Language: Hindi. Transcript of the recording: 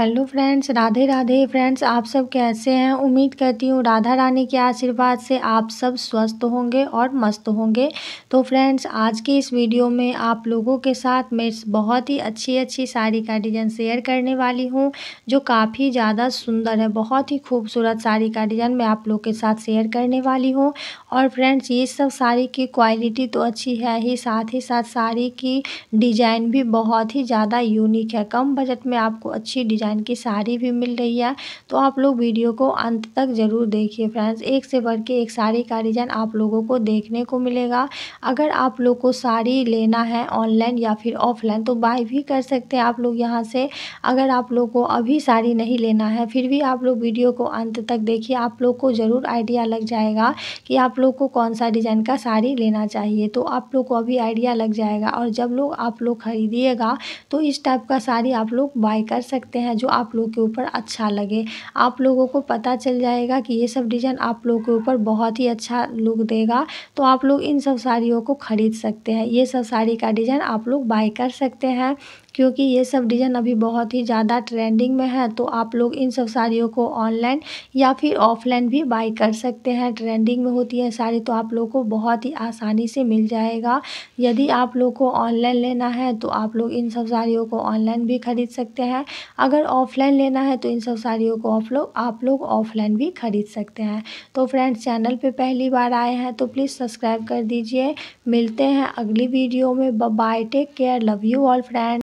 hello friends Radhe Radhe friends आप सब कैसे हैं उम्मीद करती हूँ राधा रानी के आशीर्वाद से आप सब स्वस्थ होंगे और मस्त होंगे तो फ्रेंड्स आज की इस वीडियो में आप लोगों के साथ मैं बहुत ही अच्छी अच्छी साड़ी का डिज़ाइन शेयर करने वाली हूँ जो काफ़ी ज़्यादा सुंदर है बहुत ही खूबसूरत साड़ी का डिज़ाइन मैं आप लोग के साथ शेयर करने वाली हूँ और फ्रेंड्स ये सब साड़ी की क्वालिटी तो अच्छी है ही साथ ही साथ साड़ी की डिज़ाइन भी बहुत ही ज़्यादा यूनिक है कम बजट में आपको अच्छी डिज़ाइन डिज़ाइन की साड़ी भी मिल रही है तो आप लोग वीडियो को अंत तक ज़रूर देखिए फ्रेंड्स एक से बढ़ के एक साड़ी का डिज़ाइन आप लोगों को देखने को मिलेगा अगर आप लोग को साड़ी लेना है ऑनलाइन या फिर ऑफलाइन तो बाय भी कर सकते हैं आप लोग यहाँ से अगर आप लोग को अभी साड़ी नहीं लेना है फिर भी आप लोग वीडियो को अंत तक देखिए आप लोग को ज़रूर आइडिया लग जाएगा कि आप लोग को कौन सा डिज़ाइन का साड़ी लेना चाहिए तो आप लोग को अभी आइडिया लग जाएगा और जब लोग आप लोग खरीदिएगा तो इस टाइप का साड़ी आप लोग बाय कर सकते हैं हैं जो आप लोग के ऊपर अच्छा लगे आप लोगों को पता चल जाएगा कि ये सब डिज़ाइन आप लोगों के ऊपर बहुत ही अच्छा लुक देगा तो आप लोग इन सब साड़ियों को ख़रीद सकते हैं ये सब साड़ी का डिज़ाइन आप लोग बाय कर सकते हैं क्योंकि ये सब डिज़ाइन अभी बहुत ही ज़्यादा ट्रेंडिंग में है तो आप लोग इन सब साड़ियों को ऑनलाइन या फिर ऑफलाइन भी बाई कर सकते हैं ट्रेंडिंग में होती है साड़ी तो आप लोग को बहुत ही आसानी से मिल जाएगा यदि आप लोग को ऑनलाइन लेना है तो आप लोग इन सब साड़ियों को ऑनलाइन भी खरीद सकते हैं अगर ऑफलाइन लेना है तो इन सब साड़ियों को आप लोग आप लोग ऑफलाइन भी खरीद सकते हैं तो फ्रेंड्स चैनल पे पहली बार आए हैं तो प्लीज़ सब्सक्राइब कर दीजिए मिलते हैं अगली वीडियो में bye take care love you all friend